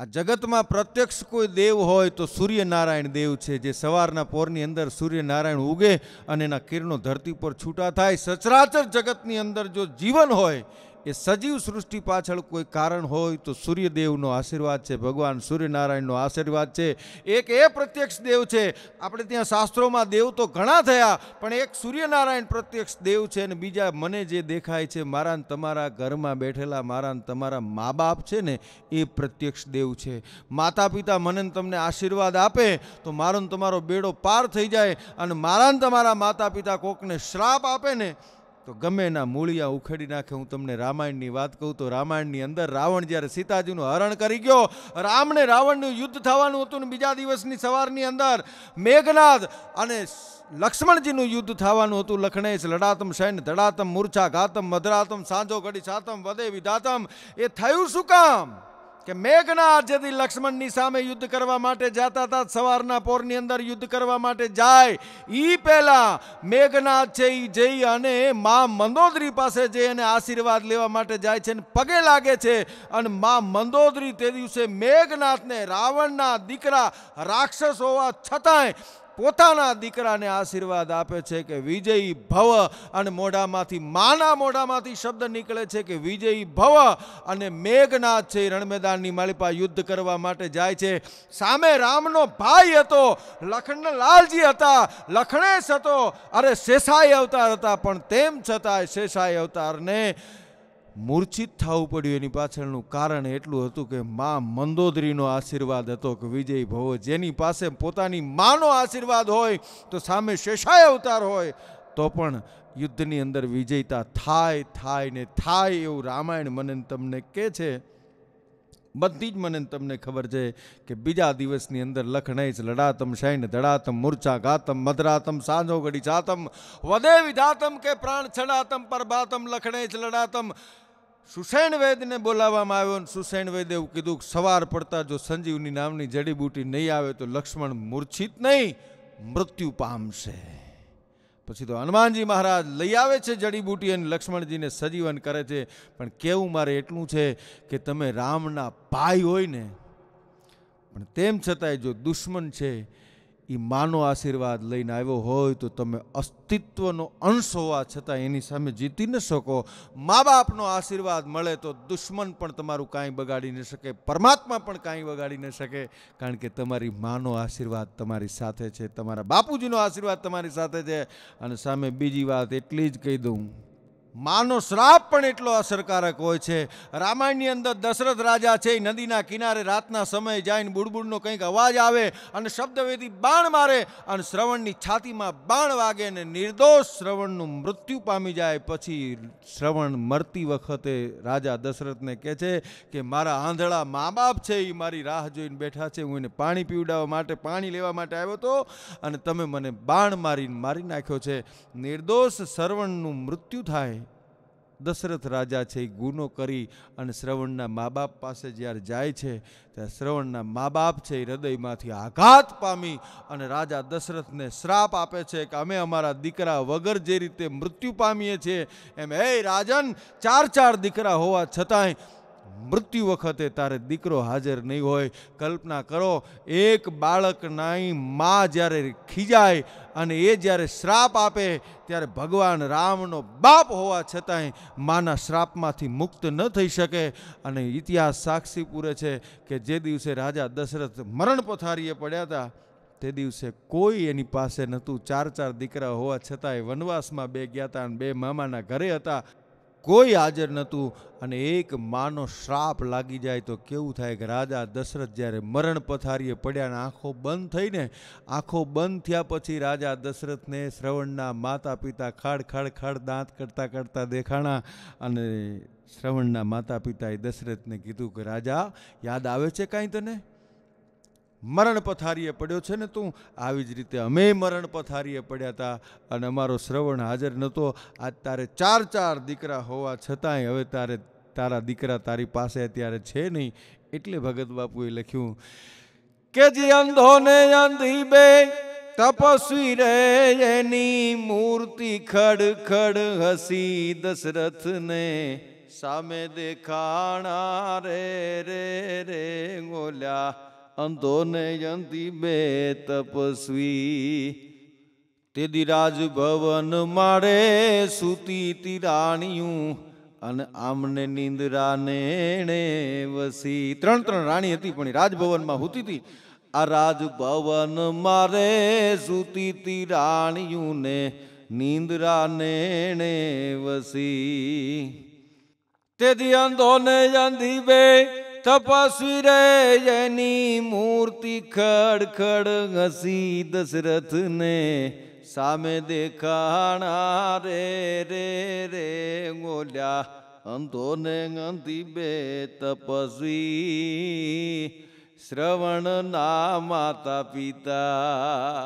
આ જગતમાં પ્રત્યક્ષ કોઈ દેવ હોય તો સૂર્યનારાયણ દેવ છે જે સવારના પોરની અંદર સૂર્યનારાયણ ઉગે અને એના કિરણો ધરતી પર છૂટા થાય સચરાચર જગતની અંદર જો જીવન હોય એ સજીવ સૃષ્ટિ પાછળ કોઈ કારણ હોય તો સૂર્યદેવનો આશીર્વાદ છે ભગવાન સૂર્યનારાયણનો આશીર્વાદ છે એક એ પ્રત્યક્ષ દેવ છે આપણે ત્યાં શાસ્ત્રોમાં દેવ તો ઘણા થયા પણ એક સૂર્યનારાયણ પ્રત્યક્ષ દેવ છે અને બીજા મને જે દેખાય છે મારા તમારા ઘરમાં બેઠેલા મારા તમારા મા બાપ છે ને એ પ્રત્યક્ષ દેવ છે માતા પિતા મને તમને આશીર્વાદ આપે તો મારો તમારો બેડો પાર થઈ જાય અને મારા તમારા માતા પિતા કોકને શ્રાપ આપે ને તો ગમે એના મૂળિયા ઉખેડી નાખે હું તમને રામાયણની વાત કહું તો રામાયણની અંદર રાવણ જ્યારે સીતાજીનું હરણ કરી ગયો રામને રાવણનું યુદ્ધ થવાનું હતું ને બીજા દિવસની સવારની અંદર મેઘનાથ અને લક્ષ્મણજીનું યુદ્ધ થવાનું હતું લખણેશ લડાતમ શૈન ધડાતમ મૂર્છા ઘાતમ મધરાતમ સાંજો ઘડી સાતમ વદે વિધાતમ એ થયું શું કામ કે મેઘનાથ જેથી લક્ષ્મણની સામે યુદ્ધ કરવા માટે જતા હતા સવારના પોરની અંદર યુદ્ધ કરવા માટે જાય એ પહેલાં મેઘનાથ છે એ જઈ અને મા મંદોદરી પાસે જઈ અને આશીર્વાદ લેવા માટે જાય છે અને પગે લાગે છે અને મા મંદોદરી તે દિવસે મેઘનાથને રાવણના દીકરા રાક્ષસ હોવા છતાંય પોતાના દીકરાને આશીર્વાદ આપે છે કે વિજયી ભવ અને મોઢામાંથી માના મોઢામાંથી શબ્દ નીકળે છે કે વિજયી ભવ અને મેઘનાથ છે રણમેદાનની માલિપા યુદ્ધ કરવા માટે જાય છે સામે રામનો ભાઈ હતો લખનલાલજી હતા લખણેશ હતો અરે શેષાઈ અવતાર હતા પણ તેમ છતાંય શેષાઈ અવતારને મૂર્છિત થવું પડ્યું એની પાછળનું કારણ એટલું હતું કે મા મંદોદરીનો આશીર્વાદ હતો કે વિજય ભવો જેની પાસે પોતાની માનો આશીર્વાદ હોય તો સામે શેષાય અવતાર હોય તો પણ યુદ્ધની અંદર વિજયતા થાય થાય ને થાય એવું રામાયણ મને તમને કહે છે બધી જ મને તમને ખબર છે કે બીજા દિવસની અંદર લખણૈશ લડાતમ શૈન ધડાતમ મૂર્છા ગાતમ મધરાતમ સાંજો ગડી જાતમ વદે વિધાતમ કે પ્રાણ છડાતમ પરબાતમ લખણૈશ લડાતમ સુસૈણ વૈદને બોલાવવામાં આવ્યો અને સુસૈન વૈદે એવું કીધું સવાર પડતા જો સંજીવની નામની જડીબૂટી નહીં આવે તો લક્ષ્મણ મૂર્છિત નહીં મૃત્યુ પામશે પછી તો હનુમાનજી મહારાજ લઈ આવે છે જડીબૂટી અને લક્ષ્મણજીને સજીવન કરે છે પણ કેવું મારે એટલું છે કે તમે રામના ભાઈ હોય ને પણ તેમ છતાંય જો દુશ્મન છે એ માનો આશીર્વાદ લઈને આવ્યો હોય તો તમે અસ્તિત્વનો અંશ હોવા છતાં એની સામે જીતી ન શકો મા બાપનો આશીર્વાદ મળે તો દુશ્મન પણ તમારું કાંઈ બગાડી ન શકે પરમાત્મા પણ કાંઈ બગાડી ન શકે કારણ કે તમારી માનો આશીર્વાદ તમારી સાથે છે તમારા બાપુજીનો આશીર્વાદ તમારી સાથે છે અને સામે બીજી વાત એટલી જ કહી દઉં માનો શ્રાપ પણ એટલો અસરકારક હોય છે રામાયણની અંદર દશરથ રાજા છે એ નદીના કિનારે રાતના સમયે જાઈને બુડબુડનો કંઈક અવાજ આવે અને શબ્દવેદી બાણ મારે અને શ્રવણની છાતીમાં બાણ વાગે અને નિર્દોષ શ્રવણનું મૃત્યુ પામી જાય પછી શ્રવણ મરતી વખતે રાજા દશરથને કહે છે કે મારા આંધળા મા બાપ છે એ મારી રાહ જોઈને બેઠા છે હું એને પાણી પીવડાવવા માટે પાણી લેવા માટે આવ્યો હતો અને તમે મને બાણ મારીને મારી નાખ્યો છે નિર્દોષ શ્રવણનું મૃત્યુ થાય દશરથ રાજા છે એ ગુનો કરી અને શ્રવણના મા બાપ પાસે જ્યારે જાય છે ત્યારે શ્રવણના મા બાપ છે એ હૃદયમાંથી આઘાત પામી અને રાજા દશરથને શ્રાપ આપે છે કે અમે અમારા દીકરા વગર જે રીતે મૃત્યુ પામીએ છીએ એમ હે રાજન ચાર ચાર દીકરા હોવા છતાંય મૃત્યુ વખતે તારે દીકરો હાજર નહીં હોય કલ્પના કરો એક બાળક બાળકનાઈ મા જ્યારે ખીજાય અને એ જ્યારે શ્રાપ આપે ત્યારે ભગવાન રામનો બાપ હોવા છતાંય માના શ્રાપમાંથી મુક્ત ન થઈ શકે અને ઇતિહાસ સાક્ષી પૂરે છે કે જે દિવસે રાજા દશરથ મરણ પથારીએ પડ્યા હતા તે દિવસે કોઈ એની પાસે નહોતું ચાર ચાર દીકરા હોવા છતાંય વનવાસમાં બે ગયા હતા અને બે મામાના ઘરે હતા કોઈ હાજર નહોતું અને એક માનો શ્રાપ લાગી જાય તો કેવું થાય કે રાજા દશરથ જ્યારે મરણ પથારીએ પડ્યા અને આંખો બંધ થઈને આંખો બંધ થયા પછી રાજા દશરથને શ્રવણના માતા પિતા ખાડ ખાડ ખાડ દાંત કરતાં કરતાં દેખાણા અને શ્રવણના માતા પિતાએ દશરથને કીધું કે રાજા યાદ આવે છે કાંઈ તને મરણ પથારીએ પડ્યો છે ને તું આવી જ રીતે અમે મરણ પથારીએ પડ્યા હતા અને અમારો શ્રવણ હાજર નહોતો આજ તારે ચાર ચાર દીકરા હોવા છતાંય હવે તારે તારા દીકરા તારી પાસે અત્યારે છે નહીં એટલે ભગત બાપુએ લખ્યું કે જે અંધોને અંધી બે તપસ્વી રે એની મૂર્તિ ખડ હસી દશરથને સામે દેખાણા રે રે રે ગોલ્યા અંતોને જંતી બે તપસ્વી તેદી દિરાજ ભવન મારે સૂતી રાણીયું અને આમને નિંદ્રા નેણે વસી ત્રણ ત્રણ રાણી હતી પણ રાજભવનમાં હોતી હતી આ રાજભવન મારે સૂતી તિરાણીયું ને નિંદ્રા નેણે વસી તેથી અંધોને જંધી બે તપસ્વી રે જેની મૂર્તિ ખડખડ હસી દશરથને સામે દેખાણા રે રે રે ગોલ્યા અંધોને અંધી બે તપસ્વી શ્રવણના માતા પિતા